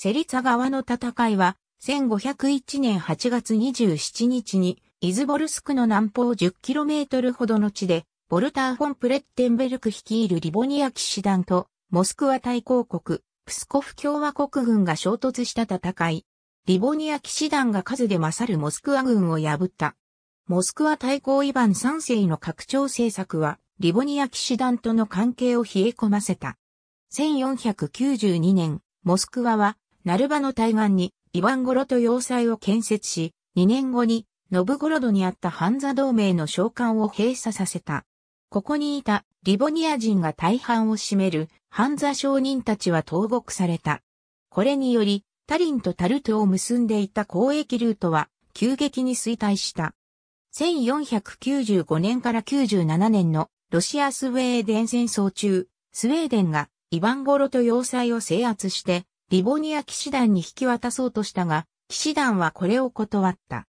セリツァ川の戦いは、1501年8月27日に、イズボルスクの南方 10km ほどの地で、ボルター・フォン・プレッテンベルク率いるリボニア騎士団と、モスクワ大公国、プスコフ共和国軍が衝突した戦い。リボニア騎士団が数で勝るモスクワ軍を破った。モスクワ対抗イヴァン3世の拡張政策は、リボニア騎士団との関係を冷え込ませた。1492年、モスクワはナルバの対岸にイヴァンゴロと要塞を建設し、2年後にノブゴロドにあったハンザ同盟の召喚を閉鎖させた。ここにいたリボニア人が大半を占めるハンザ商人たちは投獄された。これにより、タリンとタルトを結んでいた交易ルートは急激に衰退した。1495年から97年のロシアスウェーデン戦争中、スウェーデンがイヴァンゴロと要塞を制圧してリボニア騎士団に引き渡そうとしたが、騎士団はこれを断った。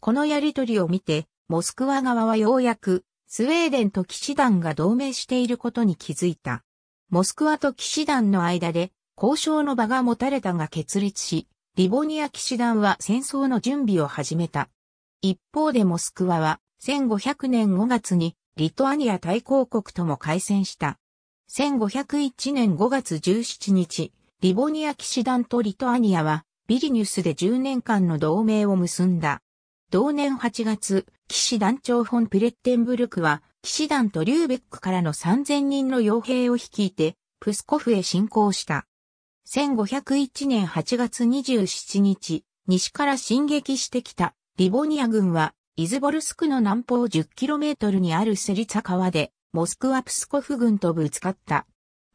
このやりとりを見て、モスクワ側はようやく、スウェーデンと騎士団が同盟していることに気づいた。モスクワと騎士団の間で、交渉の場が持たれたが決裂し、リボニア騎士団は戦争の準備を始めた。一方でモスクワは、1500年5月に、リトアニア大公国とも開戦した。1501年5月17日、リボニア騎士団とリトアニアは、ビリニュスで10年間の同盟を結んだ。同年8月、騎士団長フォン・プレッテンブルクは、騎士団とリューベックからの3000人の傭兵を率いて、プスコフへ侵攻した。1501年8月27日、西から進撃してきたリボニア軍は、イズボルスクの南方 10km にあるセリツァ川で、モスクワプスコフ軍とぶつかった。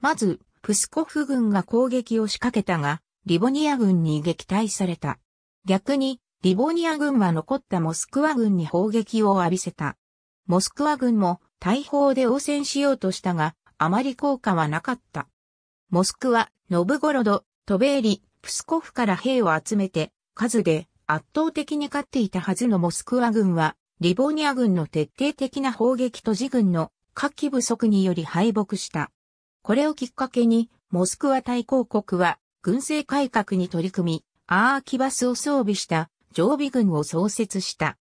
まず、プスコフ軍が攻撃を仕掛けたが、リボニア軍に撃退された。逆に、リボニア軍は残ったモスクワ軍に砲撃を浴びせた。モスクワ軍も大砲で応戦しようとしたが、あまり効果はなかった。モスクワ、ノブゴロド、トベーリ、プスコフから兵を集めて、数で圧倒的に勝っていたはずのモスクワ軍は、リボニア軍の徹底的な砲撃と自軍の火器不足により敗北した。これをきっかけに、モスクワ大公国は、軍政改革に取り組み、アーキバスを装備した常備軍を創設した。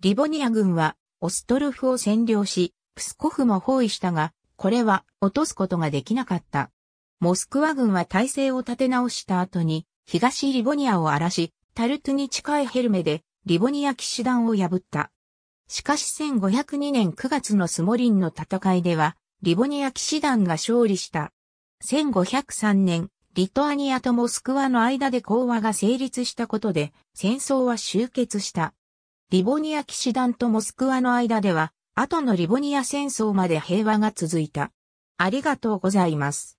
リボニア軍は、オストルフを占領し、プスコフも包囲したが、これは落とすことができなかった。モスクワ軍は体制を立て直した後に、東リボニアを荒らし、タルトに近いヘルメで、リボニア騎士団を破った。しかし1502年9月のスモリンの戦いでは、リボニア騎士団が勝利した。1503年、リトアニアとモスクワの間で講和が成立したことで、戦争は終結した。リボニア騎士団とモスクワの間では、後のリボニア戦争まで平和が続いた。ありがとうございます。